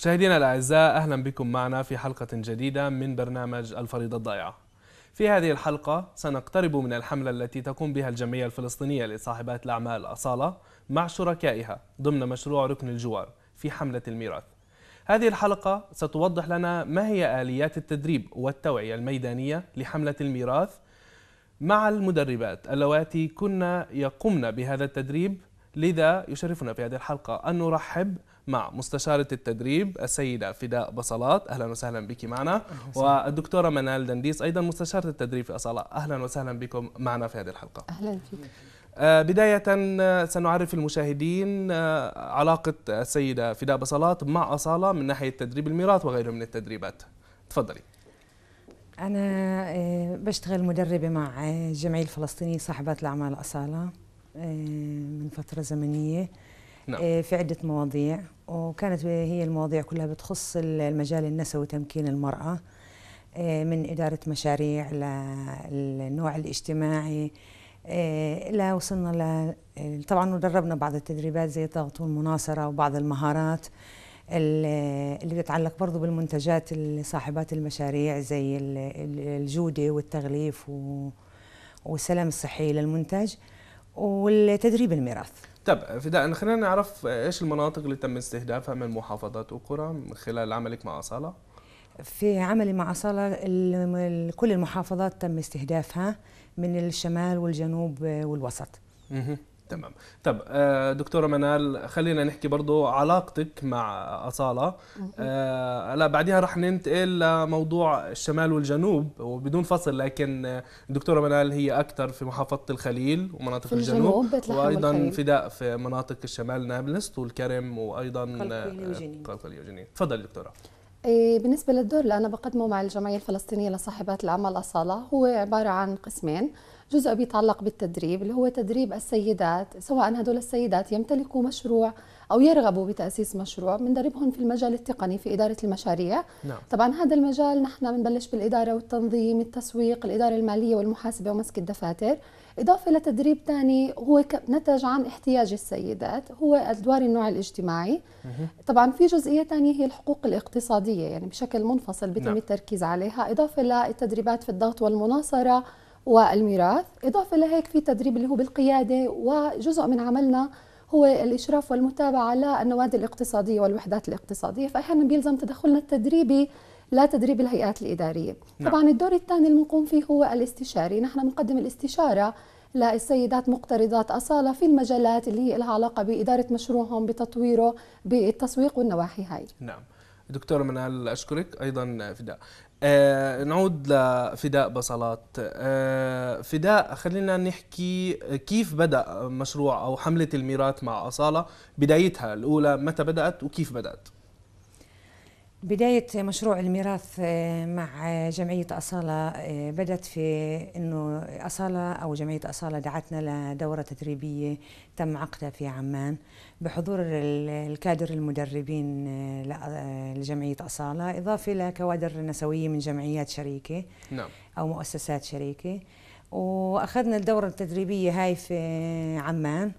مشاهدينا الأعزاء أهلا بكم معنا في حلقة جديدة من برنامج الفريضة الضائعة في هذه الحلقة سنقترب من الحملة التي تقوم بها الجمعية الفلسطينية لصاحبات الأعمال أصالة مع شركائها ضمن مشروع ركن الجوار في حملة الميراث هذه الحلقة ستوضح لنا ما هي آليات التدريب والتوعية الميدانية لحملة الميراث مع المدربات اللواتي كنا يقمن بهذا التدريب لذا يشرفنا في هذه الحلقة أن نرحب مع مستشارة التدريب السيدة فداء بصلات أهلا وسهلا بك معنا والدكتورة منال دنديس أيضا مستشارة التدريب في أصالة أهلا وسهلا بكم معنا في هذه الحلقة أهلا فيك آه، بداية آه، سنعرف المشاهدين آه، علاقة السيدة فداء بصلات مع أصالة من ناحية تدريب الميراث وغيره من التدريبات تفضلي أنا بشتغل مدربة مع الجمعية الفلسطينية صاحبات الأعمال أصالة من فترة زمنية نعم. آه، في عدة مواضيع وكانت هي المواضيع كلها بتخص المجال النسوي تمكين المرأة آه، من إدارة مشاريع للنوع الاجتماعي آه، إلى وصلنا ل... طبعا ودربنا بعض التدريبات زي الضغط والمناصرة وبعض المهارات اللي بتتعلق برضو بالمنتجات صاحبات المشاريع زي الجودة والتغليف والسلام الصحي للمنتج والتدريب الميراث طب فداء خلينا نعرف ايش المناطق اللي تم استهدافها من محافظات وقرى من خلال عملك مع اصاله في عملي مع أصالة كل المحافظات تم استهدافها من الشمال والجنوب والوسط تمام طب آه، دكتوره منال خلينا نحكي برضو علاقتك مع اصاله هلا آه، بعديها رح ننتقل لموضوع الشمال والجنوب وبدون فصل لكن دكتوره منال هي اكثر في محافظه الخليل ومناطق في الجنوب, الجنوب وايضا فداء في مناطق الشمال نابلس طول كرم وايضا قلقليه وجنين تفضلي دكتوره إيه، بالنسبة للدور اللي أنا بقدمه مع الجمعية الفلسطينية لصاحبات العمل أصالة هو عبارة عن قسمين جزء بيتعلق بالتدريب اللي هو تدريب السيدات سواء هدول السيدات يمتلكوا مشروع أو يرغبوا بتأسيس مشروع بندربهم في المجال التقني في إدارة المشاريع نعم. طبعا هذا المجال نحن بنبلش بالإدارة والتنظيم التسويق الإدارة المالية والمحاسبة ومسك الدفاتر إضافة لتدريب ثاني هو نتج عن احتياج السيدات هو أدوار النوع الاجتماعي طبعا في جزئية ثانية هي الحقوق الاقتصادية يعني بشكل منفصل بيتم نعم. التركيز عليها إضافة للتدريبات في الضغط والمناصرة والميراث إضافة لهيك في تدريب اللي هو بالقيادة وجزء من عملنا هو الإشراف والمتابعة على النوادي الاقتصادية والوحدات الاقتصادية فأحيانا بيلزم تدخلنا التدريبي لتدريب الهيئات الإدارية نعم. طبعا الدور الثاني اللي بنقوم فيه هو الاستشاري نحن بنقدم الاستشارة للسيدات مقترضات أصالة في المجالات اللي هي لها علاقة بإدارة مشروعهم بتطويره بالتسويق والنواحي هاي نعم دكتورة منال أشكرك أيضا فداء آه نعود لفداء بصلات آه فداء خلينا نحكي كيف بدأ مشروع أو حملة الميراث مع أصالة بدايتها الأولى متى بدأت وكيف بدأت بداية مشروع الميراث آه، مع جمعية أصالة آه، بدأت في أنه أصالة أو جمعية أصالة دعتنا لدورة تدريبية تم عقدها في عمان بحضور الكادر المدربين آه، لجمعية أصالة إضافة لكوادر نسوية من جمعيات شريكة نعم. أو مؤسسات شريكة واخذنا الدوره التدريبيه هاي في عمان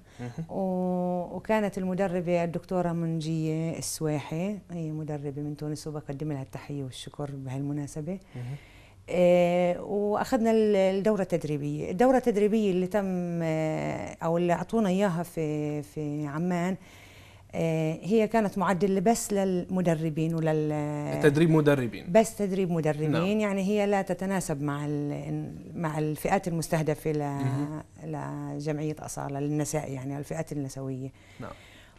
وكانت المدربه الدكتوره منجيه السواحي هي مدربه من تونس وبقدم لها التحيه والشكر بهالمناسبه آه، واخذنا الدوره التدريبيه الدوره التدريبيه اللي تم آه، او اللي اعطونا اياها في في عمان آه، هي كانت معدل بس للمدربين ولل آه، تدريب مدربين بس تدريب مدربين نعم. يعني هي لا تتناسب مع مع الفئات المستهدفه ل... لجمعيه اصاله للنساء يعني الفئات النسويه نعم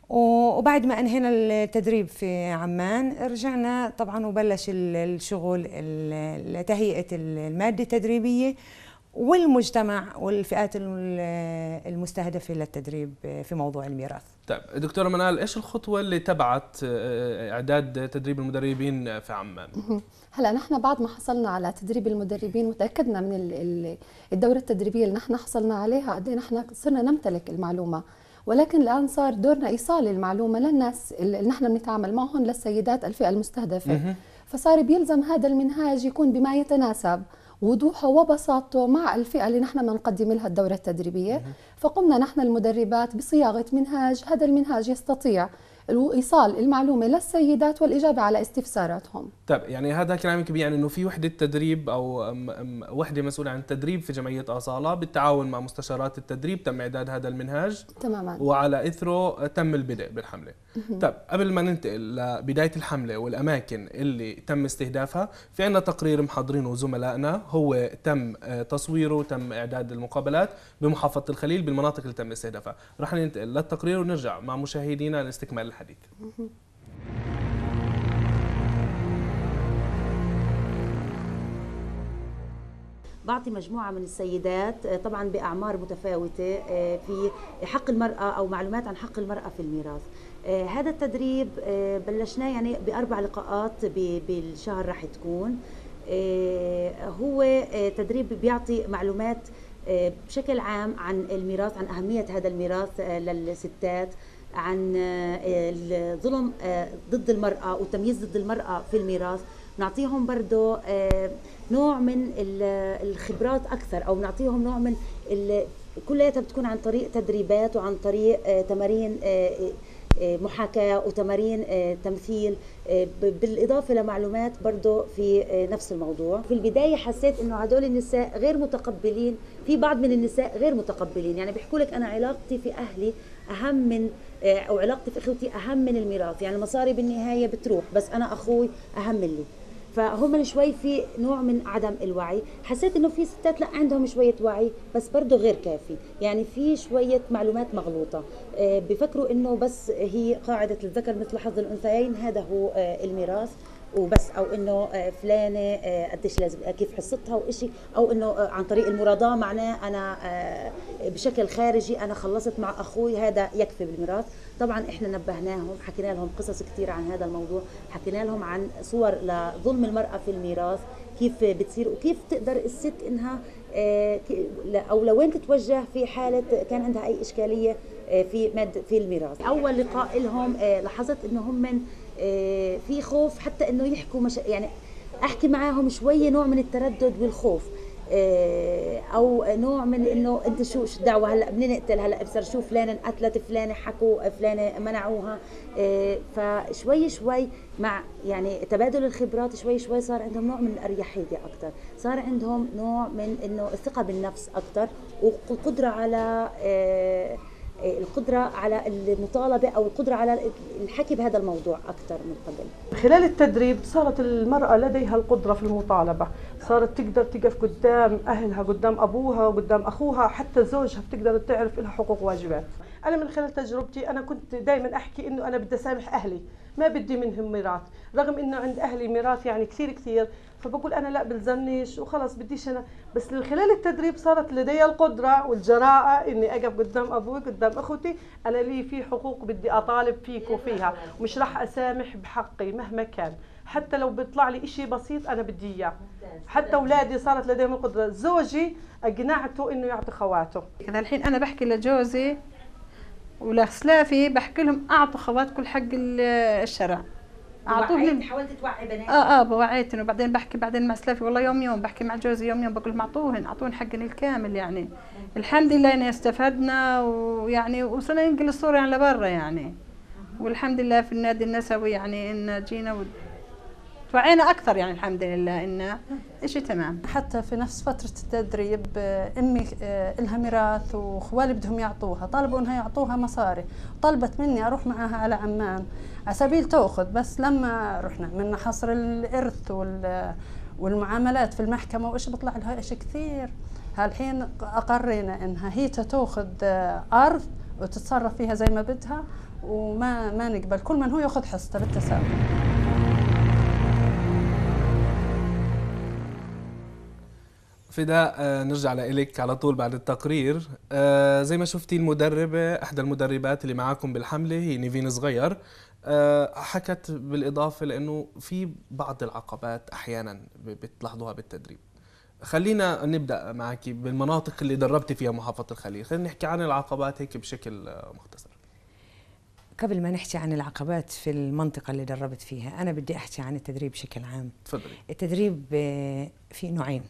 وبعد ما انهينا التدريب في عمان رجعنا طبعا وبلش الشغل لتهيئه الماده التدريبيه والمجتمع والفئات المستهدفه للتدريب في موضوع الميراث طيب دكتوره منال ايش الخطوه اللي تبعت آه، آه، اعداد تدريب المدربين آه، في عمان هلا نحن بعد ما حصلنا على تدريب المدربين وتاكدنا من الدوره التدريبيه اللي نحن حصلنا عليها قد إيه نحن صرنا نمتلك المعلومه ولكن الان صار دورنا ايصال المعلومه للناس اللي نحن بنتعامل معهم للسيدات الفئه المستهدفه فصار بيلزم هذا المنهاج يكون بما يتناسب وضوحه وبساطته مع الفئه اللي نحن بنقدم لها الدوره التدريبيه فقمنا نحن المدربات بصياغه منهاج هذا المنهاج يستطيع ايصال المعلومه للسيدات والاجابه على استفساراتهم طيب يعني هذا كلامك بيعني انه في وحده تدريب او وحده مسؤوله عن التدريب في جمعيه اصاله بالتعاون مع مستشارات التدريب تم اعداد هذا المنهاج تماما وعلى اثره تم البدء بالحمله طيب قبل ما ننتقل لبدايه الحمله والاماكن اللي تم استهدافها في عندنا تقرير محضرينه زملائنا هو تم آه، تصويره تم اعداد المقابلات بمحافظه الخليل بالمناطق اللي تم استهدافها رح ننتقل للتقرير ونرجع مع مشاهدينا لاستكمال الحديث بعطي مجموعة من السيدات آه، طبعا بأعمار متفاوتة آه، في حق المرأة أو معلومات عن حق المرأة في الميراث آه، هذا التدريب بلشناه يعني بأربع لقاءات بالشهر راح تكون هو تدريب بيعطي معلومات بشكل عام عن الميراث عن أهمية هذا الميراث للستات عن آه، الظلم آه، ضد المرأة والتمييز ضد المرأة في الميراث نعطيهم برضه آه، نوع من الخبرات أكثر أو نعطيهم نوع من كلها بتكون عن طريق تدريبات وعن طريق تمارين محاكاة وتمارين تمثيل بالإضافة لمعلومات برضه في نفس الموضوع في البداية حسيت إنه هدول النساء غير متقبلين في بعض من النساء غير متقبلين يعني بيحكوا لك أنا علاقتي في أهلي أهم من إيه، او علاقتي في اخوتي اهم من الميراث يعني المصاري بالنهايه بتروح بس انا اخوي اهم لي فهم شوي في نوع من عدم الوعي حسيت انه في ستات لا عندهم شويه وعي بس برضه غير كافي يعني في شويه معلومات مغلوطه إيه، بفكروا انه بس هي قاعده الذكر مثل حظ الانثيين هذا هو إيه، الميراث وبس او انه آه، فلانه آه، قديش لازم آه، كيف حصتها وإشي او انه عن طريق المراضاه معناه انا بشكل خارجي انا خلصت مع اخوي هذا يكفي بالميراث طبعا احنا نبهناهم حكينا لهم قصص كثير عن هذا الموضوع حكينا لهم عن صور لظلم المراه في الميراث كيف بتصير وكيف تقدر الست انها او لوين تتوجه في حاله كان عندها اي اشكاليه في ماده في الميراث اول لقاء لهم لاحظت انه هم من آه، في خوف حتى انه يحكوا مش يعني احكي معاهم شويه نوع من التردد والخوف آه، او نوع من انه انت شو شو الدعوه هلا نقتل هلا بصير شو فلانه انقتلت فلانه حكوا فلانه منعوها آه، فشوي شوي مع يعني تبادل الخبرات شوي شوي صار عندهم نوع من الاريحيه اكثر صار عندهم نوع من انه الثقه بالنفس اكثر وقدره على القدرة على المطالبة أو القدرة على الحكي بهذا الموضوع أكثر من قبل خلال التدريب صارت المرأة لديها القدرة في المطالبة صارت تقدر تقف قدام أهلها قدام أبوها قدام أخوها حتى زوجها بتقدر تعرف لها حقوق واجبات أنا من خلال تجربتي أنا كنت دائما أحكي إنه أنا بدي أسامح أهلي ما بدي منهم ميراث رغم إنه عند أهلي ميراث يعني كثير كثير فبقول انا لا بلزمنيش وخلص بديش انا بس من خلال التدريب صارت لدي القدره والجراءه اني اقف قدام ابوي قدام اخوتي انا لي في حقوق بدي اطالب فيك وفيها ومش راح اسامح بحقي مهما كان حتى لو بيطلع لي شيء بسيط انا بدي اياه حتى اولادي صارت لديهم القدره زوجي اقنعته انه يعطي خواته كذا الحين انا بحكي لجوزي ولخسلافي بحكي لهم اعطوا خواتكم حق الشرع اعطوهم حاولت توعي بنات اه اه بوعيتهم وبعدين بحكي بعدين مع سلافي والله يوم يوم بحكي مع جوزي يوم يوم بقول لهم اعطوهن اعطوهن حقن الكامل يعني الحمد لله اني استفدنا ويعني وصلنا ننقل الصوره يعني لبرا يعني والحمد لله في النادي النسوي يعني ان جينا توعينا اكثر يعني الحمد لله انه شيء تمام حتى في نفس فتره التدريب امي آه، لها ميراث واخوالي بدهم يعطوها طلبوا انها يعطوها مصاري طلبت مني اروح معها على عمان على سبيل تاخذ بس لما رحنا من حصر الارث وال والمعاملات في المحكمه وايش بيطلع لها اشي كثير هالحين اقرينا انها هي تاخذ ارض آه، وتتصرف فيها زي ما بدها وما ما نقبل كل من هو ياخذ حصته بالتساوي فداء آه، نرجع لإلك على طول بعد التقرير آه، زي ما شفتي المدربة إحدى المدربات اللي معاكم بالحملة هي نيفين صغير آه، حكت بالإضافة لأنه في بعض العقبات أحيانا بتلاحظوها بالتدريب خلينا نبدأ معك بالمناطق اللي دربتي فيها محافظة الخليل خلينا نحكي عن العقبات هيك بشكل مختصر قبل ما نحكي عن العقبات في المنطقة اللي دربت فيها أنا بدي أحكي عن التدريب بشكل عام تفضلي التدريب في نوعين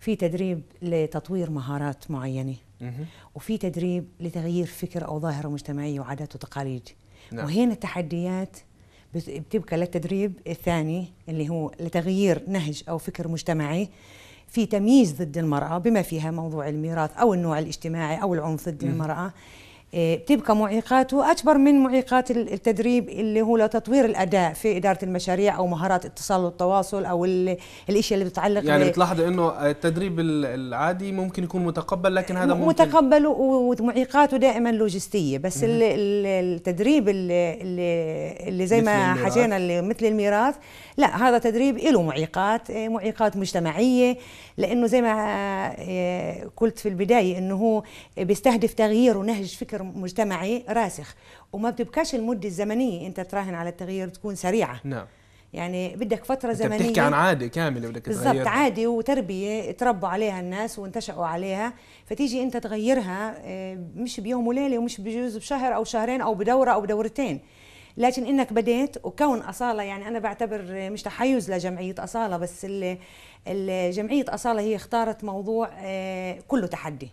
في تدريب لتطوير مهارات معينه وفي تدريب لتغيير فكر او ظاهره مجتمعيه وعادات وتقاليد نعم. وهنا التحديات بتبقى للتدريب الثاني اللي هو لتغيير نهج او فكر مجتمعي في تمييز ضد المراه بما فيها موضوع الميراث او النوع الاجتماعي او العنف ضد المراه إيه، بتبقى معيقاته اكبر من معيقات التدريب اللي هو لتطوير الاداء في اداره المشاريع او مهارات الاتصال والتواصل او الاشياء اللي بتتعلق يعني بتلاحظ انه التدريب العادي ممكن يكون متقبل لكن هذا ممكن متقبل ومعيقاته دائما لوجستيه بس التدريب اللي, اللي زي ما حكينا اللي مثل الميراث لا هذا تدريب له معيقات إيه، معيقات مجتمعيه لانه زي ما إيه، قلت في البدايه انه هو بيستهدف تغيير ونهج فكر مجتمعي راسخ وما بتبكاش المده الزمنيه انت تراهن على التغيير تكون سريعه نعم يعني بدك فترة أنت زمنية بتحكي عن عادة كاملة بدك تغيرها بالضبط عادة وتربية تربوا عليها الناس وانتشأوا عليها فتيجي أنت تغيرها آه، مش بيوم وليلة ومش بجوز بشهر أو شهرين أو بدورة أو بدورتين لكن انك بديت وكون اصاله يعني انا بعتبر مش تحيز لجمعيه اصاله بس جمعيه اصاله هي اختارت موضوع آه، كله تحدي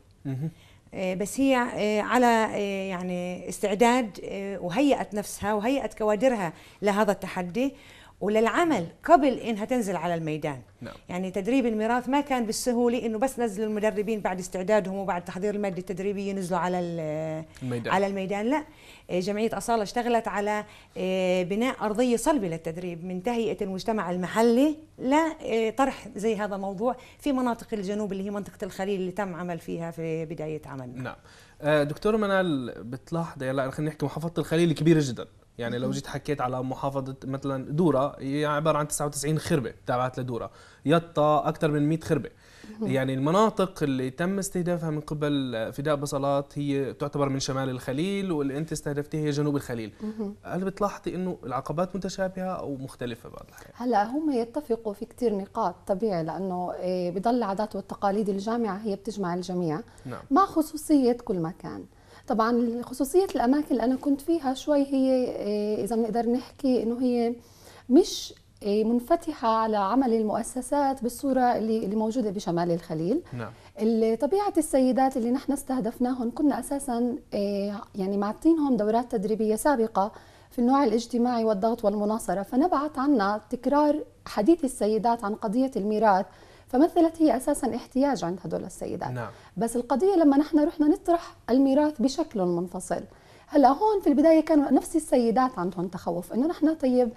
آه، بس هي آه، على آه، يعني استعداد وهيأت نفسها وهيأت كوادرها لهذا التحدي وللعمل قبل انها تنزل على الميدان نعم. يعني تدريب الميراث ما كان بالسهوله انه بس نزلوا المدربين بعد استعدادهم وبعد تحضير الماده التدريبيه نزلوا على الميدان على الميدان لا إيه، جمعيه اصاله اشتغلت على إيه، بناء ارضيه صلبه للتدريب من تهيئه المجتمع المحلي لطرح إيه، زي هذا الموضوع في مناطق الجنوب اللي هي منطقه الخليل اللي تم عمل فيها في بدايه عملنا نعم آه، دكتور منال بتلاحظي هلا خلينا نحكي محافظه الخليل كبيره جدا يعني لو جيت حكيت على محافظه مثلا دوره هي عباره عن 99 خربه تابعت لدوره يطا اكثر من 100 خربه يعني المناطق اللي تم استهدافها من قبل فداء بصلات هي تعتبر من شمال الخليل واللي انت استهدفتيها هي جنوب الخليل هل بتلاحظي انه العقبات متشابهه او مختلفه بعض الحين هلا هم يتفقوا في كثير نقاط طبيعي لانه إيه، بضل العادات والتقاليد الجامعه هي بتجمع الجميع نعم. مع خصوصيه كل مكان طبعا خصوصيه الاماكن اللي انا كنت فيها شوي هي آه، اذا بنقدر نحكي انه هي مش آه، منفتحة على عمل المؤسسات بالصورة اللي, اللي موجودة بشمال الخليل نعم. طبيعة السيدات اللي نحن استهدفناهم كنا أساسا آه، يعني معطينهم دورات تدريبية سابقة في النوع الاجتماعي والضغط والمناصرة فنبعت عنا تكرار حديث السيدات عن قضية الميراث فمثلت هي اساسا احتياج عند هدول السيدات نعم. بس القضيه لما نحن رحنا نطرح الميراث بشكل منفصل هلا هون في البدايه كانوا نفس السيدات عندهم تخوف انه نحن طيب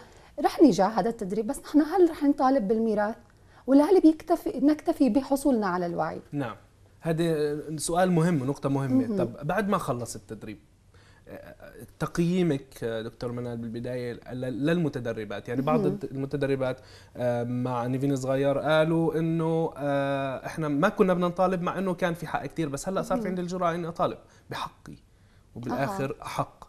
رح نجاه هذا التدريب بس نحن هل رح نطالب بالميراث ولا هل بيكتفي نكتفي بحصولنا على الوعي نعم هذا سؤال مهم ونقطه مهمه م -م. طب بعد ما خلص التدريب تقييمك دكتور منال بالبدايه للمتدربات يعني بعض المتدربات آه، مع نيفين صغير قالوا انه آه، احنا ما كنا بدنا نطالب مع انه كان في حق كثير بس هلا صار في عندي الجرأه اني اطالب بحقي وبالاخر احق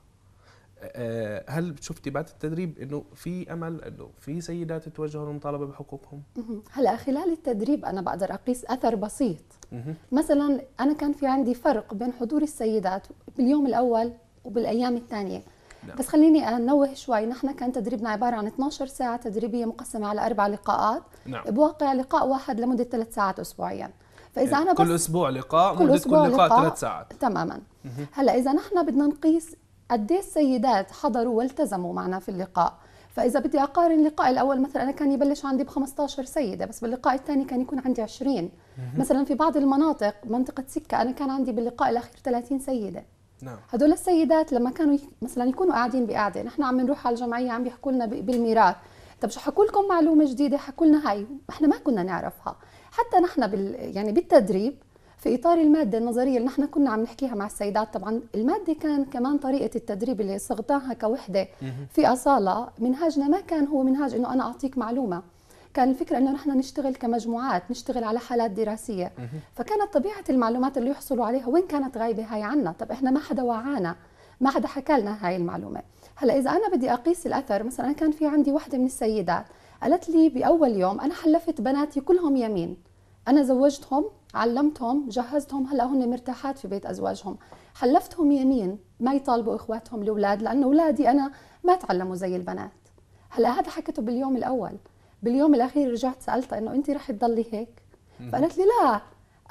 آه، هل شفتي بعد التدريب انه في امل انه في سيدات توجهوا للمطالبه بحقوقهم؟ هلا خلال التدريب انا بقدر اقيس اثر بسيط مثلا انا كان في عندي فرق بين حضور السيدات باليوم الاول وبالايام الثانيه نعم. بس خليني انوه شوي نحن كان تدريبنا عباره عن 12 ساعه تدريبيه مقسمه على اربع لقاءات نعم. بواقع لقاء واحد لمده ثلاث ساعات اسبوعيا فاذا إيه، انا بس كل اسبوع لقاء كل أسبوع كل لقاء ثلاث ساعات تماما مه. هلا اذا نحن بدنا نقيس قد السيدات حضروا والتزموا معنا في اللقاء فاذا بدي اقارن اللقاء الاول مثلا انا كان يبلش عندي ب 15 سيده بس باللقاء الثاني كان يكون عندي 20 مثلا في بعض المناطق منطقه سكه انا كان عندي باللقاء الاخير 30 سيده نعم هدول السيدات لما كانوا مثلا يكونوا قاعدين بقعده نحن عم نروح على الجمعيه عم بيحكوا لنا بالميراث طب شو حكوا لكم معلومه جديده حكوا لنا هاي احنا ما كنا نعرفها حتى نحن بال يعني بالتدريب في اطار الماده النظريه اللي نحن كنا عم نحكيها مع السيدات طبعا الماده كان كمان طريقه التدريب اللي صغتاها كوحده في اصاله منهاجنا ما كان هو منهاج انه انا اعطيك معلومه كان الفكره انه نحن نشتغل كمجموعات نشتغل على حالات دراسيه فكانت طبيعه المعلومات اللي يحصلوا عليها وين كانت غايبه هاي عنا طب احنا ما حدا وعانا ما حدا حكى لنا هاي المعلومه هلا اذا انا بدي اقيس الاثر مثلا كان في عندي وحده من السيدات قالت لي باول يوم انا حلفت بناتي كلهم يمين انا زوجتهم علمتهم جهزتهم هلا هن مرتاحات في بيت ازواجهم حلفتهم يمين ما يطالبوا اخواتهم الاولاد لانه اولادي انا ما تعلموا زي البنات هلا هذا حكيته باليوم الاول باليوم الاخير رجعت سالتها انه انت رح تضلي هيك فقالت لي لا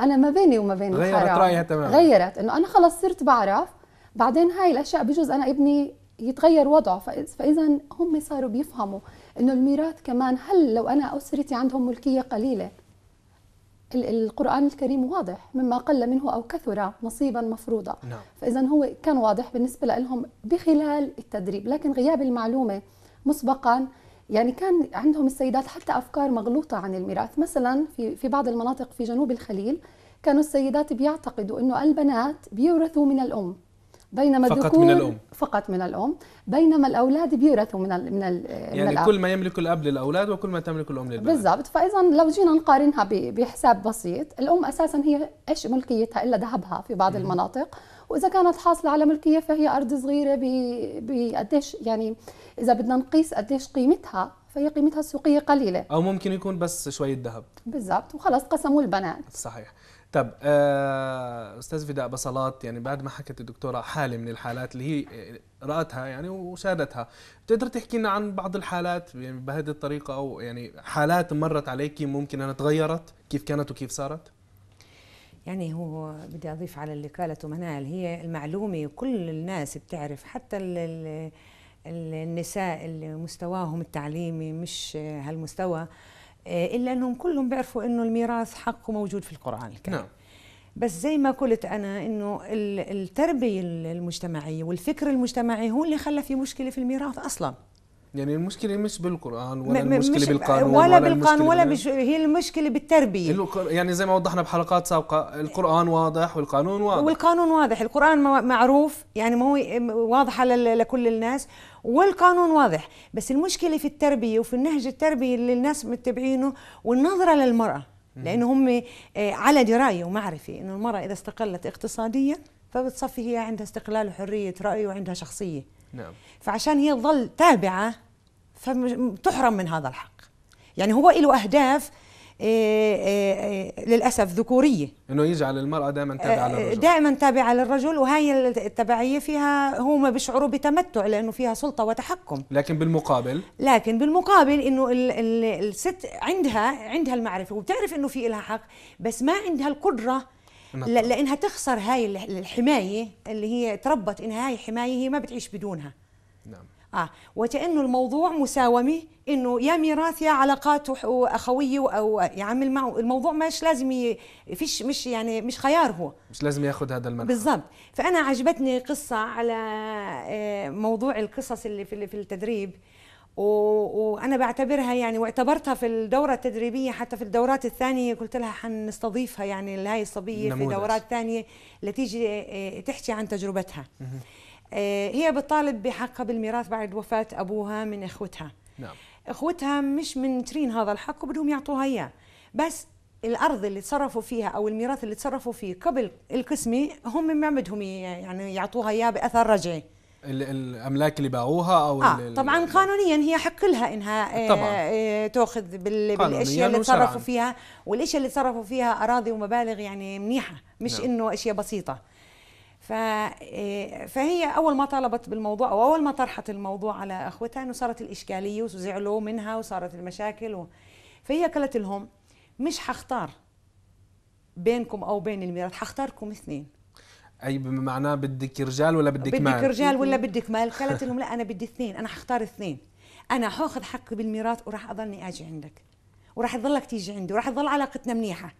انا ما بيني وما بين غيرت الحرام. رايها تماما غيرت انه انا خلص صرت بعرف بعدين هاي الاشياء بجوز انا ابني يتغير وضعه فاذا هم صاروا بيفهموا انه الميراث كمان هل لو انا اسرتي عندهم ملكيه قليله القرآن الكريم واضح مما قل منه أو كثر نصيبا مفروضا نعم. فإذا هو كان واضح بالنسبة لهم بخلال التدريب لكن غياب المعلومة مسبقا يعني كان عندهم السيدات حتى افكار مغلوطه عن الميراث مثلا في في بعض المناطق في جنوب الخليل كانوا السيدات بيعتقدوا انه البنات بيورثوا من الام بينما فقط من الام فقط من الام بينما الاولاد بيورثوا من ال من ال يعني من الأب. كل ما يملك الاب للاولاد وكل ما تملك الام للبنات بالضبط فاذا لو جينا نقارنها بحساب بسيط الام اساسا هي ايش ملكيتها الا ذهبها في بعض م. المناطق واذا كانت حاصله على ملكيه فهي ارض صغيره بقديش يعني اذا بدنا نقيس قديش قيمتها فهي قيمتها السوقيه قليله او ممكن يكون بس شويه ذهب بالضبط وخلص قسموا البنات صحيح طب آه، استاذ فداء بصلات يعني بعد ما حكت الدكتوره حاله من الحالات اللي هي آه، راتها يعني وشادتها بتقدر تحكي لنا عن بعض الحالات يعني بهذه الطريقه او يعني حالات مرت عليك ممكن انها تغيرت كيف كانت وكيف صارت يعني هو بدي أضيف على اللي قالته منال هي المعلومة كل الناس بتعرف حتى النساء اللي مستواهم التعليمي مش هالمستوى آه، إلا أنهم كلهم بيعرفوا أنه الميراث حقه موجود في القرآن الكريم نعم. بس زي ما قلت أنا أنه التربية المجتمعية والفكر المجتمعي هو اللي خلى في مشكلة في الميراث أصلاً يعني المشكله مش بالقران ولا المشكله بالقانون ولا, ولا بالقانون ولا بش... هي المشكله بالتربيه يعني زي ما وضحنا بحلقات سابقه القران واضح والقانون واضح والقانون واضح القران معروف يعني ما هو واضح لكل الناس والقانون واضح بس المشكله في التربيه وفي النهج التربيه اللي الناس متبعينه والنظره للمراه لانه هم آه، على درايه ومعرفه انه المراه اذا استقلت اقتصاديا فبتصفي هي عندها استقلال وحريه راي وعندها شخصيه نعم. فعشان هي تظل تابعة فتحرم من هذا الحق يعني هو له أهداف إيه،, إيه إيه للاسف ذكوريه انه يجعل المراه دائما تابعه إيه، للرجل دائما تابعه للرجل وهي التبعيه فيها هم بيشعروا بتمتع لانه فيها سلطه وتحكم لكن بالمقابل لكن بالمقابل انه ال ال الست عندها عندها المعرفه وبتعرف انه في لها حق بس ما عندها القدره لانها تخسر هاي الحمايه اللي هي تربت انها هاي حمايه هي ما بتعيش بدونها نعم اه وكانه الموضوع مساومه انه يا ميراث يا علاقات اخويه او يا معه الموضوع مش لازم فيش مش يعني مش خيار هو مش لازم ياخذ هذا المنحى بالضبط فانا عجبتني قصه على آه، موضوع القصص اللي في التدريب وانا بعتبرها يعني واعتبرتها في الدوره التدريبيه حتى في الدورات الثانيه قلت لها حنستضيفها يعني لهي الصبيه في دورات ثانيه لتيجي آه، تحكي عن تجربتها آه، هي بتطالب بحقها بالميراث بعد وفاه ابوها من اخوتها نعم اخوتها مش منترين هذا الحق وبدهم يعطوها اياه بس الارض اللي تصرفوا فيها او الميراث اللي تصرفوا فيه قبل القسمه هم ما بدهم يعني يعطوها اياه باثر رجعي الاملاك اللي باعوها او آه طبعا قانونيا هي حق لها انها طبعا. آه، آه، تاخذ بالاشياء اللي تصرفوا فيها والاشياء اللي تصرفوا فيها اراضي ومبالغ يعني منيحه مش نعم. انه اشياء بسيطه آه، فهي اول ما طالبت بالموضوع او اول ما طرحت الموضوع على اخوتها انه صارت الاشكاليه وزعلوا منها وصارت المشاكل و... فهي قالت لهم مش حختار بينكم او بين الميراث حختاركم اثنين اي بمعناه بدك رجال ولا بدك, بدك مال بدك رجال ولا بدك مال قالت لهم لا انا بدي اثنين انا حختار اثنين انا حاخذ حقي بالميراث وراح اضلني اجي عندك وراح تضلك تيجي عندي وراح تضل علاقتنا منيحه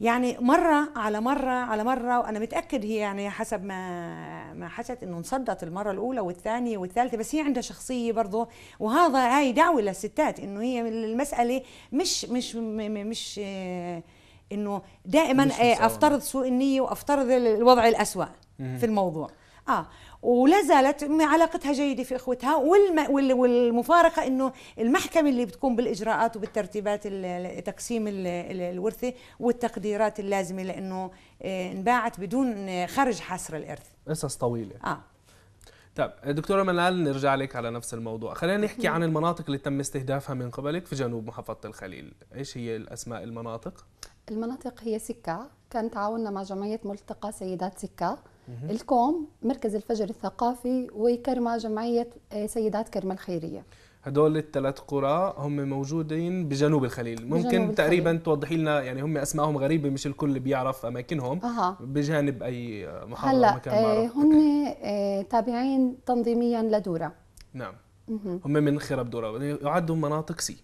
يعني مرة على مرة على مرة وأنا متأكد هي يعني حسب ما ما حكت إنه انصدت المرة الأولى والثانية والثالثة بس هي عندها شخصية برضه وهذا هاي دعوة للستات إنه هي المسألة مش مش مش, مش آه، انه دائما آه، افترض سوء النيه وافترض الوضع الاسوء في الموضوع اه ولا زالت علاقتها جيده في اخوتها والم... والمفارقه انه المحكمه اللي بتقوم بالاجراءات وبالترتيبات تقسيم الورثه والتقديرات اللازمه لانه آه، انباعت بدون آه، خرج حصر الارث قصص طويله اه طيب دكتوره منال نرجع لك على نفس الموضوع خلينا نحكي عن المناطق اللي تم استهدافها من قبلك في جنوب محافظه الخليل ايش هي الاسماء المناطق المناطق هي سكة كان تعاوننا مع جمعية ملتقى سيدات سكة الكوم مركز الفجر الثقافي وكرمة جمعية آه، سيدات كرمة الخيرية هدول الثلاث قرى هم موجودين بجنوب الخليل ممكن بجنوب تقريبا الخليل. توضحي لنا يعني هم اسمائهم غريبه مش الكل بيعرف اماكنهم أها. بجانب اي محافظه هلا مكان آه هم آه، تابعين تنظيميا لدوره نعم هم من خرب دوره يعني يعدوا مناطق سي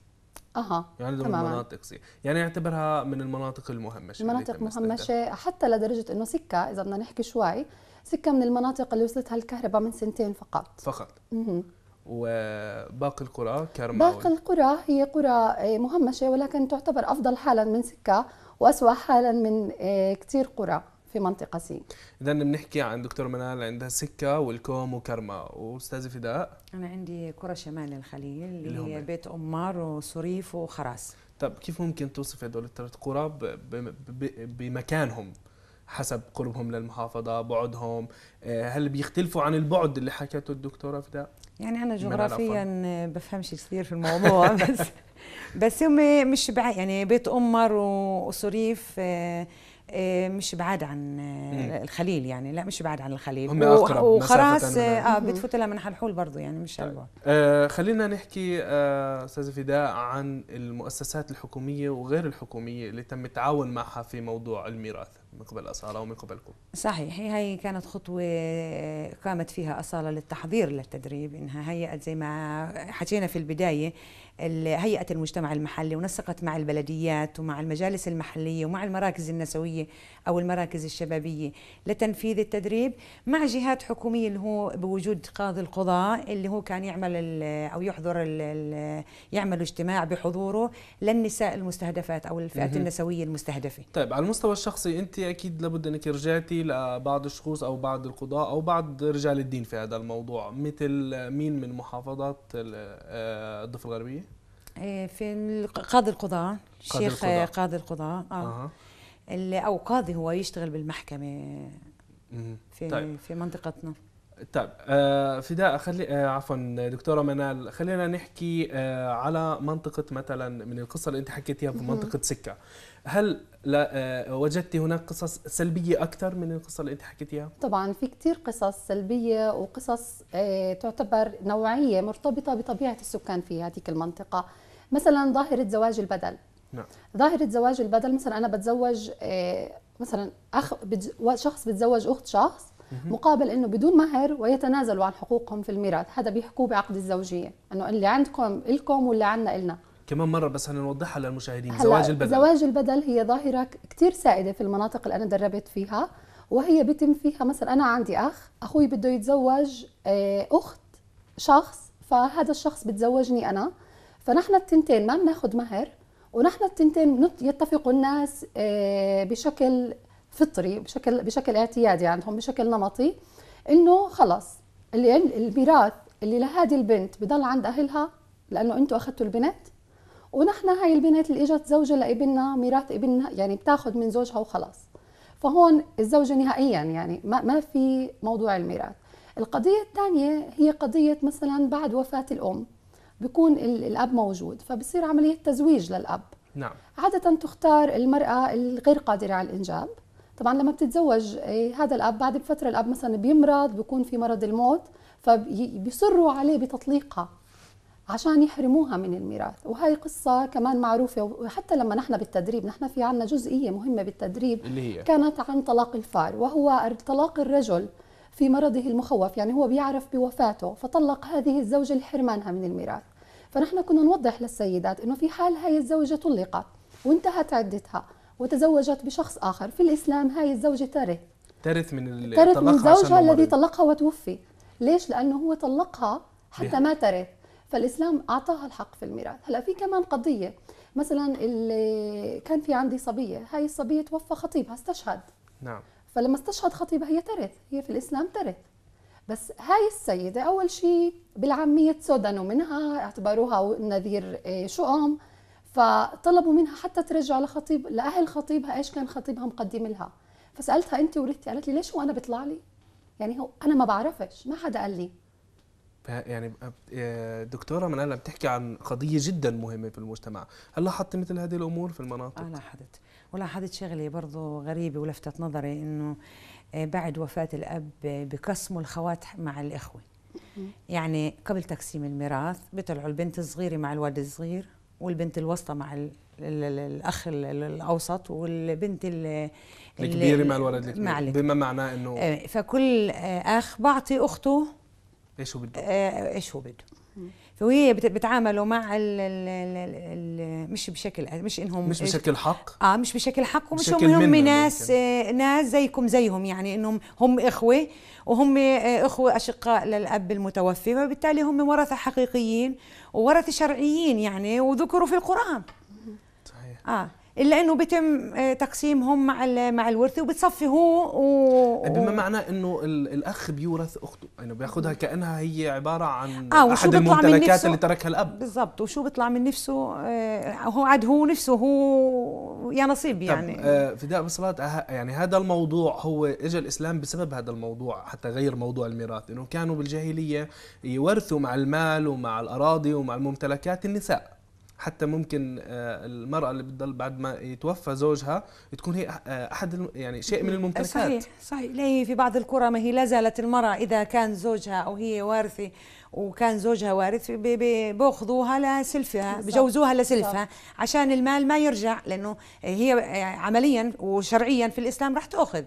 اها يعني ضمن مناطق سي يعني اعتبرها من المناطق المهمشه مناطق مهمشه حتى لدرجه انه سكه اذا بدنا نحكي شوي سكه من المناطق اللي وصلتها الكهرباء من سنتين فقط فقط اها وباقي القرى كرمال باقي القرى هي قرى إيه، مهمشه ولكن تعتبر افضل حالا من سكه واسوا حالا من إيه، كثير قرى في منطقه سي اذا بنحكي عن دكتور منال عندها سكه والكوم وكرمه واستاذ فداء انا عندي كره شمال الخليل اللي هي يعني. بيت امار وصريف وخراس طب كيف ممكن توصف هدول الثلاث قرى بمكانهم حسب قربهم للمحافظة بعدهم آه، هل بيختلفوا عن البعد اللي حكته الدكتورة فداء؟ يعني أنا جغرافيا بفهمش كثير في الموضوع بس بس هم مش بعيد يعني بيت أمر وصريف آه، إيه، مش بعاد عن آه، الخليل يعني لا مش بعاد عن الخليل هم اقرب وخلاص اه بتفوت لها من حلحول برضه يعني مش طيب. آه خلينا نحكي آه، استاذه آه فداء عن المؤسسات الحكوميه وغير الحكوميه اللي تم التعاون معها في موضوع الميراث من قبل أصالة ومن قبلكم صحيح هي هي كانت خطوة آه، قامت فيها أصالة للتحضير للتدريب إنها هيئت زي ما حكينا في البداية هيئه المجتمع المحلي ونسقت مع البلديات ومع المجالس المحليه ومع المراكز النسويه او المراكز الشبابيه لتنفيذ التدريب مع جهات حكوميه اللي هو بوجود قاضي القضاء اللي هو كان يعمل او يحضر الـ الـ يعمل اجتماع بحضوره للنساء المستهدفات او الفئات النسويه المستهدفه. طيب على المستوى الشخصي انت اكيد لابد انك رجعتي لبعض الشخوص او بعض القضاء او بعض رجال الدين في هذا الموضوع مثل مين من محافظات آه، الضفه الغربيه؟ آه، في قاضي القضاء شيخ آه، قاضي القضاء اه, آه. اللي او قاضي هو يشتغل بالمحكمه في طيب. في منطقتنا طيب آه، فداء خلي آه، عفوا دكتوره منال خلينا نحكي آه، على منطقه مثلا من القصه اللي انت حكيتيها في منطقه سكه هل لا وجدتي هناك قصص سلبيه اكثر من القصه اللي انت حكيتيها طبعا في كثير قصص سلبيه وقصص تعتبر نوعيه مرتبطه بطبيعه السكان في هذيك المنطقه مثلا ظاهره زواج البدل نعم ظاهره زواج البدل مثلا انا بتزوج مثلا اخ شخص بتزوج اخت شخص مقابل انه بدون مهر ويتنازلوا عن حقوقهم في الميراث هذا بيحكوه بعقد الزوجيه انه اللي عندكم الكم واللي عندنا النا كمان مره بس نوضحها للمشاهدين زواج البدل زواج البدل هي ظاهره كثير سائده في المناطق اللي انا دربت فيها وهي بتم فيها مثلا انا عندي اخ اخوي بده يتزوج آه، اخت شخص فهذا الشخص بتزوجني انا فنحن التنتين ما بناخذ مهر ونحن التنتين يتفقوا الناس آه، بشكل فطري بشكل بشكل اعتيادي عندهم بشكل نمطي انه خلص اللي الميراث اللي لهذه البنت بضل عند اهلها لانه انتم اخذتوا البنت ونحن هاي البنت اللي اجت زوجة لابننا ميراث ابنها يعني بتاخذ من زوجها وخلاص فهون الزوجة نهائيا يعني ما, ما في موضوع الميراث القضية الثانية هي قضية مثلا بعد وفاة الأم بيكون الأب موجود فبصير عملية تزويج للأب نعم عادة تختار المرأة الغير قادرة على الإنجاب طبعا لما بتتزوج إيه، هذا الاب بعد بفتره الاب مثلا بيمرض بيكون في مرض الموت فبيصروا عليه بتطليقها عشان يحرموها من الميراث وهي قصة كمان معروفة وحتى لما نحن بالتدريب نحن في عنا جزئية مهمة بالتدريب اللي هي. كانت عن طلاق الفار وهو طلاق الرجل في مرضه المخوف يعني هو بيعرف بوفاته فطلق هذه الزوجة لحرمانها من الميراث فنحن كنا نوضح للسيدات انه في حال هاي الزوجة طلقت وانتهت عدتها وتزوجت بشخص آخر في الإسلام هاي الزوجة ترث ترث من ترث من زوجها الذي طلقها وتوفي ليش؟ لأنه هو طلقها حتى ما ترث فالإسلام أعطاها الحق في الميراث هلا في كمان قضية مثلا اللي كان في عندي صبية هاي الصبية توفى خطيبها استشهد نعم فلما استشهد خطيبها هي ترث هي في الإسلام ترث بس هاي السيدة أول شيء بالعامية تسودنوا منها اعتبروها نذير إيه، شؤم فطلبوا منها حتى ترجع لخطيب لاهل خطيبها ايش كان خطيبها مقدم لها فسالتها انت ورثتي قالت لي ليش وانا بيطلع لي يعني هو انا ما بعرفش ما حدا قال لي يعني دكتوره منال بتحكي عن قضيه جدا مهمه في المجتمع هل لاحظتي مثل هذه الامور في المناطق انا آه، لاحظت ولاحظت شغله برضه غريبه ولفتت نظري انه آه، بعد وفاه الاب آه، بقسموا الخوات مع الاخوه يعني قبل تقسيم الميراث بيطلعوا البنت الصغيره مع الولد الصغير والبنت الوسطى مع الـ الـ الـ الاخ الـ الاوسط والبنت الـ الكبيره مع الولد الكبير بما معناه انه آه، فكل آه، اخ بعطي اخته ايش هو بده آه، ايش هو بده وهي بتعاملوا مع الـ الـ الـ الـ مش بشكل مش انهم مش بشكل حق اه مش بشكل حق ومش بشكل هم هم ناس آه ناس زيكم زيهم يعني انهم هم اخوه وهم آه اخوه اشقاء للاب المتوفي فبالتالي هم ورثه حقيقيين وورثه شرعيين يعني وذكروا في القران صحيح اه الا انه بيتم آه، تقسيمهم مع مع الورثه وبتصفي هو و... بما معنى انه الاخ بيورث اخته يعني بياخذها كانها هي عباره عن آه احد الممتلكات اللي تركها الاب بالضبط وشو بيطلع من نفسه آه، هو عاد هو نفسه هو يا نصيب يعني آه فداء بصلات أه، يعني هذا الموضوع هو اجى الاسلام بسبب هذا الموضوع حتى غير موضوع الميراث انه كانوا بالجاهليه يورثوا مع المال ومع الاراضي ومع الممتلكات النساء حتى ممكن آه، المرأة اللي بتضل بعد ما يتوفى زوجها تكون هي آه، أحد يعني شيء من الممتلكات صحيح صحيح ليه في بعض القرى ما هي لا زالت المرأة إذا كان زوجها أو هي وارثة وكان زوجها وارث بياخذوها لسلفها بجوزوها لسلفها عشان المال ما يرجع لأنه هي آه، عمليا وشرعيا في الإسلام راح تأخذ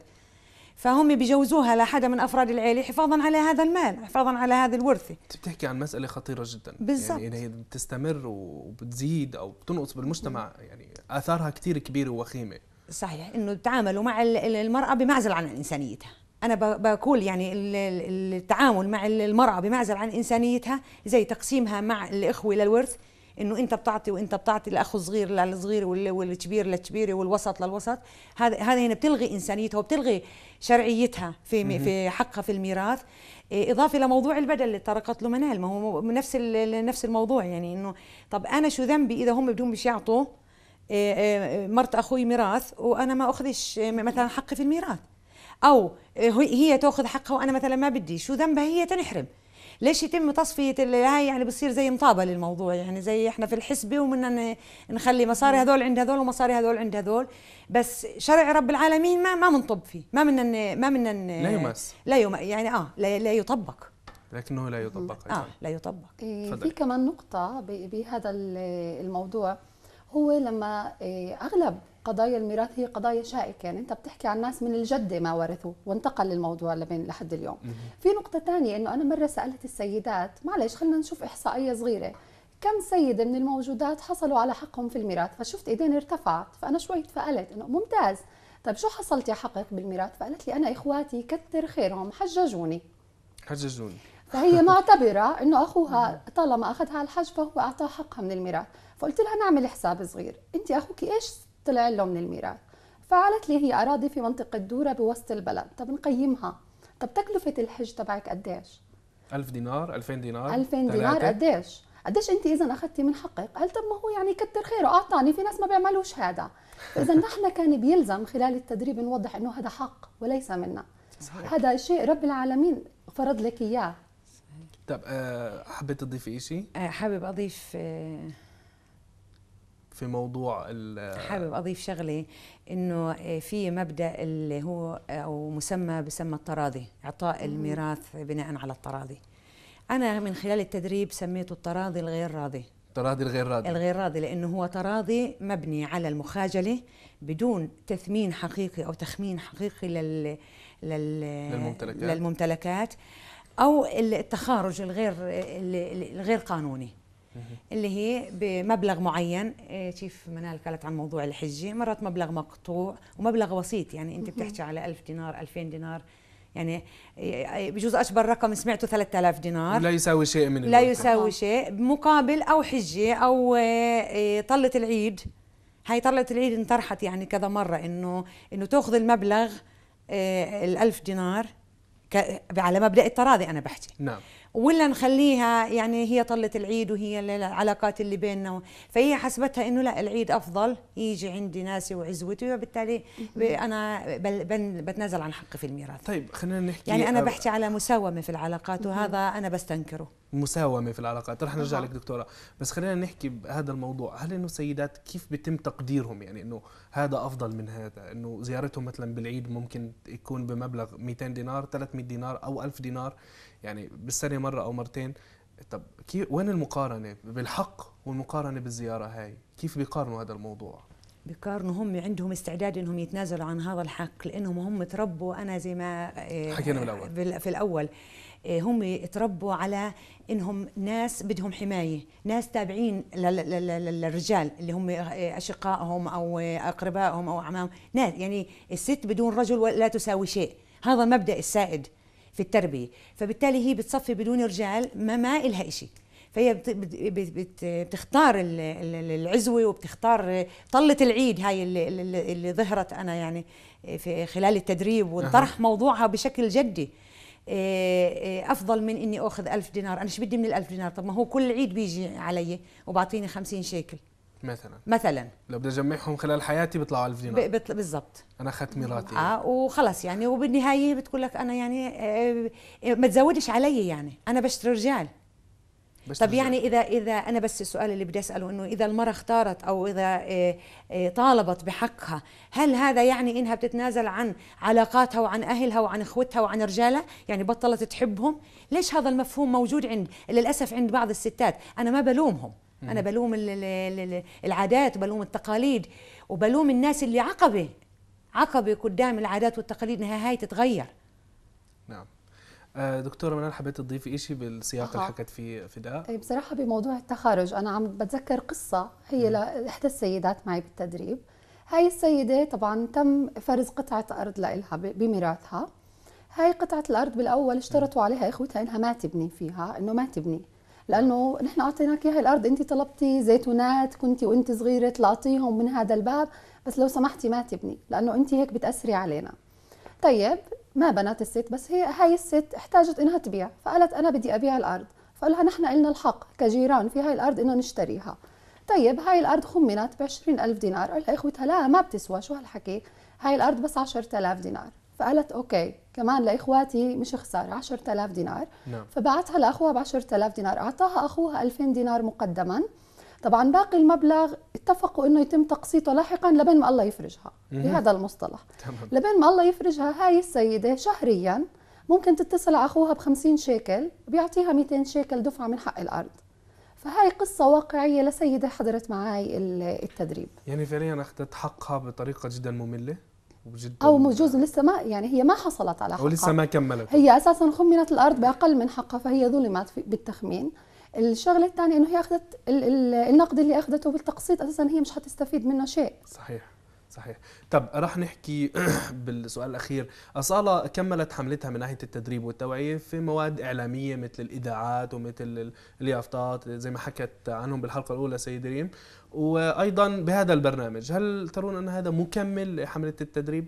فهم بيجوزوها لحدا من افراد العيله حفاظا على هذا المال حفاظا على هذا الورثه انت بتحكي عن مساله خطيره جدا بالزبط. يعني هي بتستمر وبتزيد او بتنقص بالمجتمع يعني اثارها كثير كبيره ووخيمه صحيح انه تعاملوا مع المراه بمعزل عن انسانيتها انا بقول يعني التعامل مع المراه بمعزل عن انسانيتها زي تقسيمها مع الاخوه للورث انه انت بتعطي وانت بتعطي لاخو صغير للصغير والكبير للكبيره والوسط للوسط هذا هذا هنا بتلغي انسانيتها وبتلغي شرعيتها في في حقها في الميراث إيه، اضافه لموضوع البدل اللي طرقت له منال ما هو نفس نفس الموضوع يعني انه طب انا شو ذنبي اذا هم بدهم مش يعطوا إيه، إيه، مرت اخوي ميراث وانا ما اخذش مثلا حقي في الميراث او هي تاخذ حقها وانا مثلا ما بدي شو ذنبها هي تنحرم ليش يتم تصفيه اللي هاي يعني بصير زي مطابه للموضوع يعني زي احنا في الحسبه ومنا نخلي مصاري هذول عند هذول ومصاري هذول عند هذول بس شرع رب العالمين ما ما منطب فيه ما منا ما منا لا يمس لا يم يعني اه لا, لا يطبق لكنه لا يطبق ايضا آه لا يطبق إيه، في كمان نقطه بهذا الموضوع هو لما إيه، اغلب قضايا الميراث هي قضايا شائكه يعني انت بتحكي عن ناس من الجده ما ورثوا وانتقل الموضوع لبين لحد اليوم في نقطه ثانيه انه انا مره سالت السيدات معلش خلينا نشوف احصائيه صغيره كم سيده من الموجودات حصلوا على حقهم في الميراث فشفت ايدين ارتفعت فانا شوي تفائلت انه ممتاز طيب شو حصلت يا حقك بالميراث فقالت لي انا اخواتي كثر خيرهم حججوني حججوني فهي معتبرة أنه أخوها طالما أخذها على الحج فهو أعطاه حقها من الميراث فقلت لها نعمل حساب صغير أنت أخوك إيش طلع له من الميراث فقالت لي هي اراضي في منطقه دوره بوسط البلد طب نقيمها طب تكلفه الحج تبعك قديش 1000 دينار 2000 دينار 2000 دينار قديش قديش انت اذا اخذتي من حقك قال طب ما هو يعني كتر خيره اعطاني في ناس ما بيعملوش هذا فاذا نحن كان بيلزم خلال التدريب نوضح انه هذا حق وليس منا صحيح. هذا شيء رب العالمين فرض لك اياه طب آه، حبيت تضيفي شيء؟ آه، حابب اضيف آه، في موضوع حابب اضيف شغله انه آه، في مبدا اللي هو آه، او مسمى بسمى التراضي اعطاء الميراث بناء على التراضي انا من خلال التدريب سميته التراضي الغير راضي التراضي الغير راضي الغير راضي لانه هو تراضي مبني على المخاجله بدون تثمين حقيقي او تخمين حقيقي لل, لل... للممتلكات للممتلكات او التخارج الغير الغير قانوني اللي هي بمبلغ معين آه، شيف منال قالت عن موضوع الحجه مرات مبلغ مقطوع ومبلغ بسيط يعني انت بتحكي على 1000 دينار 2000 دينار يعني آه، آه، بجوز اشبر رقم سمعته 3000 دينار لا يساوي شيء من لا يساوي نعم. شيء مقابل او حجه او طله العيد هاي طلة العيد انطرحت يعني كذا مرة انه انه تاخذ المبلغ الألف 1000 دينار على مبدا التراضي انا بحكي نعم ولا نخليها يعني هي طلة العيد وهي العلاقات اللي بيننا فهي حسبتها انه لا العيد افضل يجي عندي ناسي وعزوتي وبالتالي انا بتنازل عن حقي في الميراث طيب خلينا نحكي يعني انا آه، بحكي على مساومه في العلاقات وهذا انا بستنكره مساومه في العلاقات رح نرجع لك دكتوره بس خلينا نحكي بهذا الموضوع هل انه السيدات كيف بيتم تقديرهم يعني انه هذا افضل من هذا انه زيارتهم مثلا بالعيد ممكن يكون بمبلغ 200 دينار 300 دينار او 1000 دينار يعني بالسنه مره او مرتين طب كيف وين المقارنه بالحق والمقارنه بالزياره هاي كيف بيقارنوا هذا الموضوع بيقارنوا هم عندهم استعداد انهم يتنازلوا عن هذا الحق لانهم هم تربوا انا زي ما آه، حكينا بالاول آه، في الاول آه، هم تربوا على انهم ناس بدهم حمايه، ناس تابعين للرجال اللي هم اشقائهم او اقربائهم او اعمامهم، ناس يعني الست بدون رجل لا تساوي شيء، هذا المبدا السائد في التربيه فبالتالي هي بتصفي بدون رجال ما ما إلها شيء فهي بتختار العزوه وبتختار طله العيد هاي اللي ظهرت انا يعني في خلال التدريب وطرح موضوعها بشكل جدي آه، آه، افضل من اني اخذ ألف دينار انا شو بدي من الألف دينار طب ما هو كل عيد بيجي علي وبعطيني خمسين شيكل مثلا مثلا لو بدي اجمعهم خلال حياتي بيطلعوا 1000 دينار بالضبط انا اخذت راتي اه وخلص يعني وبالنهايه بتقول لك انا يعني آه، آه، ما تزودش علي يعني انا بشتري رجال طب يعني اذا اذا انا بس السؤال اللي بدي اساله انه اذا المراه اختارت او اذا آه، طالبت بحقها هل هذا يعني انها بتتنازل عن علاقاتها وعن اهلها وعن اخوتها وعن رجالها يعني بطلت تحبهم ليش هذا المفهوم موجود عند للاسف عند بعض الستات انا ما بلومهم انا بلوم العادات وبلوم التقاليد وبلوم الناس اللي عقبه عقبه قدام العادات والتقاليد انها هاي تتغير نعم آه، دكتورة منال حبيت تضيفي شيء بالسياق اللي حكت فيه فداء إيه، بصراحة بموضوع التخرج أنا عم بتذكر قصة هي لإحدى السيدات معي بالتدريب هاي السيدة طبعا تم فرز قطعة أرض لإلها بميراثها هاي قطعة الأرض بالأول اشترطوا عليها إخوتها إنها ما تبني فيها إنه ما تبني لانه نحن اعطيناك اياها الارض انت طلبتي زيتونات كنت وانت صغيره تلاقيهم من هذا الباب بس لو سمحتي ما تبني لانه انت هيك بتاثري علينا طيب ما بنت الست بس هي هاي الست احتاجت انها تبيع فقالت انا بدي ابيع الارض فقالها نحن لنا الحق كجيران في هاي الارض انه نشتريها طيب هاي الارض خمنت ب ألف دينار قال لها اخوتها لا ما بتسوى شو هالحكي هاي الارض بس 10000 دينار فقالت اوكي كمان لاخواتي مش خساره 10000 دينار نعم. فبعتها لاخوها ب 10000 دينار اعطاها اخوها 2000 دينار مقدما طبعا باقي المبلغ اتفقوا انه يتم تقسيطه لاحقا لبين ما الله يفرجها بهذا المصطلح تمام. لبين ما الله يفرجها هاي السيده شهريا ممكن تتصل على اخوها ب 50 شيكل بيعطيها 200 شيكل دفعه من حق الارض فهاي قصة واقعية لسيدة حضرت معي التدريب يعني فعليا أخذت حقها بطريقة جدا مملة جدا او بجوز لسه ما يعني هي ما حصلت على حقها او لسه ما كملت هي اساسا خمنت الارض باقل من حقها فهي ظلمت بالتخمين الشغله الثانيه انه هي اخذت النقد اللي اخذته بالتقسيط اساسا هي مش حتستفيد منه شيء صحيح صحيح طب راح نحكي بالسؤال الاخير اصاله كملت حملتها من ناحيه التدريب والتوعيه في مواد اعلاميه مثل الاذاعات ومثل اليافطات زي ما حكت عنهم بالحلقه الاولى سيد ريم وايضا بهذا البرنامج هل ترون ان هذا مكمل لحمله التدريب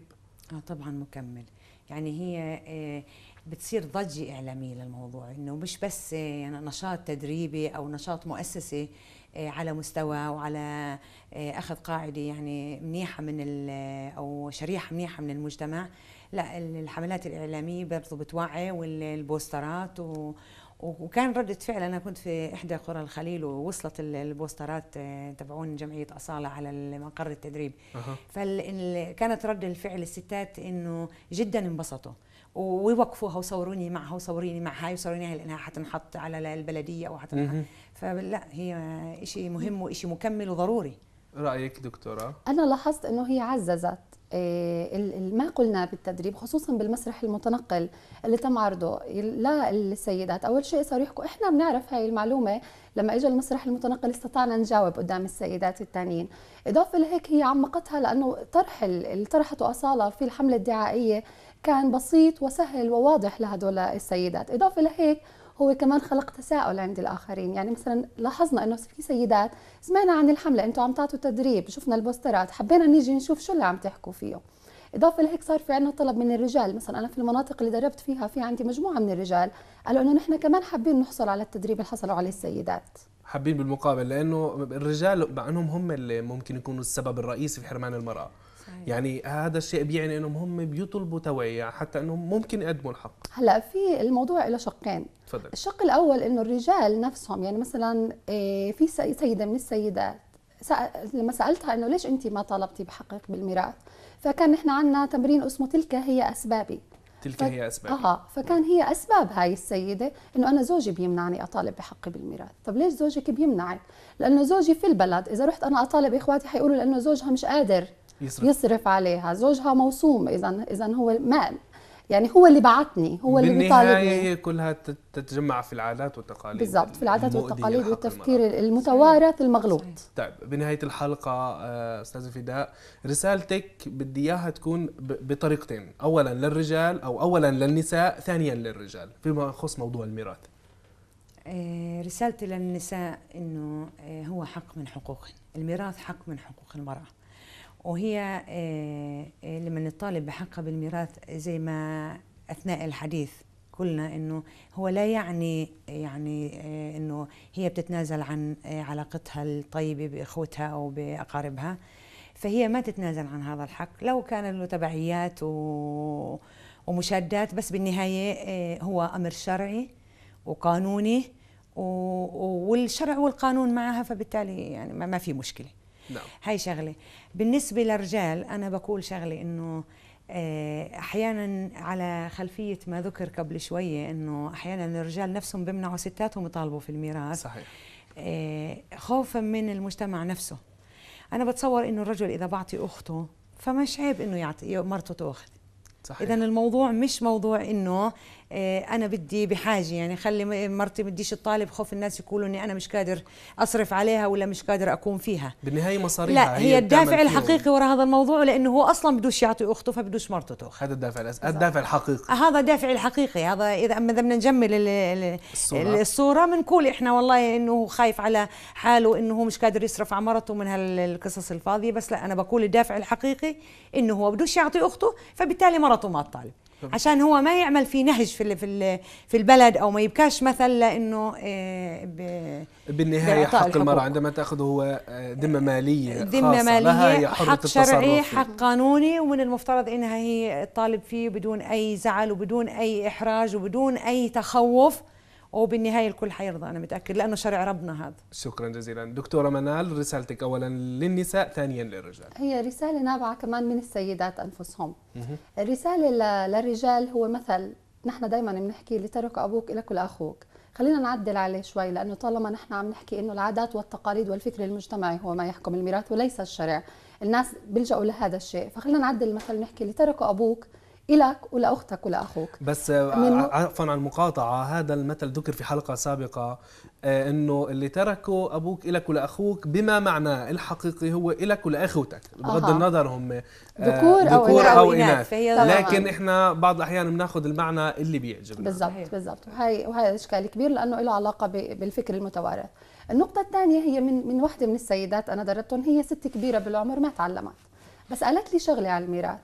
اه طبعا مكمل يعني هي آه، بتصير ضجه اعلاميه للموضوع انه مش بس آه، يعني نشاط تدريبي او نشاط مؤسسي آه، على مستوى وعلى اخذ قاعده يعني منيحه من او شريحه منيحه من المجتمع لا الحملات الاعلاميه برضه بتوعي والبوسترات و وكان ردة فعل أنا كنت في إحدى قرى الخليل ووصلت البوسترات آه، تبعون جمعية أصالة على مقر التدريب أه. فكانت رد الفعل الستات إنه جدا انبسطوا ويوقفوها وصوروني معها وصوريني مع هاي وصوريني هاي لانها حتنحط على البلديه او حتنحط فلا هي شيء مهم وشيء مكمل وضروري رايك دكتوره انا لاحظت انه هي عززت آه، ما قلنا بالتدريب خصوصا بالمسرح المتنقل اللي تم عرضه لا السيدات اول شيء صاروا يحكوا احنا بنعرف هاي المعلومه لما اجى المسرح المتنقل استطعنا نجاوب قدام السيدات الثانيين اضافه لهيك هي عمقتها لانه طرح اللي طرحته اصاله في الحمله الدعائيه كان بسيط وسهل وواضح لهدول السيدات اضافه لهيك هو كمان خلق تساؤل عند الاخرين يعني مثلا لاحظنا انه في سيدات سمعنا عن الحمله انتم عم تعطوا تدريب شفنا البوسترات حبينا نيجي نشوف شو اللي عم تحكوا فيه اضافه لهيك صار في عندنا طلب من الرجال مثلا انا في المناطق اللي دربت فيها في عندي مجموعه من الرجال قالوا انه نحن كمان حابين نحصل على التدريب اللي حصلوا عليه السيدات حابين بالمقابل لانه الرجال مع انهم هم اللي ممكن يكونوا السبب الرئيسي في حرمان المراه يعني هذا الشيء بيعني انهم هم بيطلبوا توعيه يعني حتى انهم ممكن يقدموا الحق هلا في الموضوع له شقين تفضل الشق الاول انه الرجال نفسهم يعني مثلا إيه، في سيده من السيدات لما سالتها انه ليش انت ما طالبتي بحقك بالميراث فكان نحن عندنا تمرين اسمه تلك هي اسبابي تلك ف... هي اسباب اه فكان هي اسباب هاي السيده انه انا زوجي بيمنعني اطالب بحقي بالميراث طب ليش زوجك بيمنعك لانه زوجي في البلد اذا رحت انا اطالب اخواتي حيقولوا لانه زوجها مش قادر يصرف, يصرف عليها زوجها موسوم اذا اذا هو مال يعني هو اللي بعتني هو اللي بيطالبني هي كلها تتجمع في العادات والتقاليد بالضبط في العادات والتقاليد والتفكير المرأة. المتوارث المغلوط طيب بنهايه الحلقه آه، استاذه فداء رسالتك بدي اياها تكون بطريقتين اولا للرجال او اولا للنساء ثانيا للرجال فيما يخص موضوع الميراث آه، رسالتي للنساء انه آه، هو حق من حقوقهن الميراث حق من حقوق المراه وهي آه، آه، لما نطالب بحقها بالميراث زي ما اثناء الحديث قلنا انه هو لا يعني يعني آه، انه هي بتتنازل عن علاقتها الطيبه باخوتها او باقاربها فهي ما تتنازل عن هذا الحق لو كان له تبعيات و ومشادات بس بالنهايه هو امر شرعي وقانوني والشرع والقانون معها فبالتالي يعني ما في مشكله نعم. هاي شغله بالنسبه للرجال انا بقول شغله انه آه، احيانا على خلفيه ما ذكر قبل شويه انه احيانا الرجال نفسهم بيمنعوا ستاتهم يطالبوا في الميراث صحيح آه، خوفا من المجتمع نفسه انا بتصور انه الرجل اذا بعطي اخته فمش عيب انه يعطي مرته تاخذ صحيح. اذا الموضوع مش موضوع انه آه، انا بدي بحاجه يعني خلي مرتي بديش الطالب خوف الناس يقولوا اني انا مش قادر اصرف عليها ولا مش قادر اكون فيها بالنهايه مصاريفها لا هي الدافع الحقيقي وراء هذا الموضوع لانه هو اصلا بدوش يعطي اخته فبدوش مرته تاخذ هذا الدافع الأس... الدافع الحقيقي آه، هذا الدافع الحقيقي هذا اذا اما اذا بدنا نجمل الصوره, الصورة بنقول احنا والله انه خايف على حاله انه هو مش قادر يصرف على مرته من هالقصص الفاضيه بس لا انا بقول الدافع الحقيقي انه هو بدوش يعطي اخته فبالتالي مرته ما تطالب عشان هو ما يعمل في نهج في في في البلد او ما يبكاش مثل لانه آه، بالنهايه حق المراه عندما تاخذه هو آه، ذمه آه، ماليه ذمه ماليه حق شرعي حق قانوني ومن المفترض انها هي تطالب فيه بدون اي زعل وبدون اي احراج وبدون اي تخوف وبالنهايه الكل حيرضى انا متاكد لانه شرع ربنا هذا شكرا جزيلا دكتوره منال رسالتك اولا للنساء ثانيا للرجال هي رساله نابعه كمان من السيدات انفسهم الرساله للرجال هو مثل نحن دائما بنحكي لترك ابوك لك لأخوك خلينا نعدل عليه شوي لانه طالما نحن عم نحكي انه العادات والتقاليد والفكر المجتمعي هو ما يحكم الميراث وليس الشرع الناس بيلجأوا لهذا الشيء فخلينا نعدل المثل نحكي اللي تركوا ابوك إلك ولأختك ولأخوك بس عفوا عن المقاطعة هذا المثل ذكر في حلقة سابقة آه، انه اللي تركه ابوك الك ولاخوك بما معناه الحقيقي هو الك ولاخوتك بغض النظر هم آه، ذكور او, أو, أو اناث لكن احنا بعض الاحيان بناخذ المعنى اللي بيعجبنا بالضبط بالضبط وهي وهي اشكال كبير لانه له علاقه بالفكر المتوارث النقطه الثانيه هي من من وحده من السيدات انا دربتهم هي ست كبيره بالعمر ما تعلمت بس قالت لي شغله على الميراث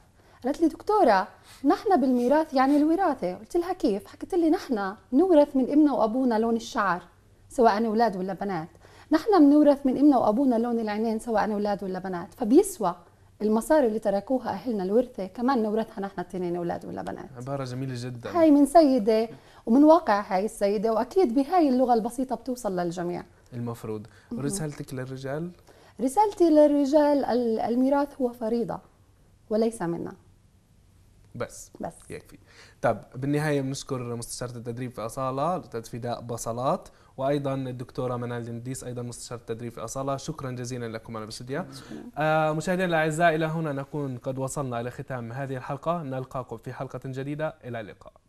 قالت لي دكتورة نحن بالميراث يعني الوراثة قلت لها كيف حكت لي نحن نورث من إمنا وأبونا لون الشعر سواء أولاد ولا بنات نحن بنورث من إمنا وأبونا لون العينين سواء أولاد ولا بنات فبيسوى المصاري اللي تركوها اهلنا الورثه كمان نورثها نحن التنين اولاد ولا بنات عباره جميله جدا هاي من سيده ومن واقع هاي السيده واكيد بهاي اللغه البسيطه بتوصل للجميع المفروض رسالتك للرجال رسالتي للرجال الميراث هو فريضه وليس منا بس بس يكفي طب بالنهايه بنشكر مستشاره التدريب في اصاله فداء بصلات وايضا الدكتوره منال دنديس ايضا مستشاره التدريب في اصاله شكرا جزيلا لكم على الاستديو آه مشاهدينا الاعزاء الى هنا نكون قد وصلنا الى ختام هذه الحلقه نلقاكم في حلقه جديده الى اللقاء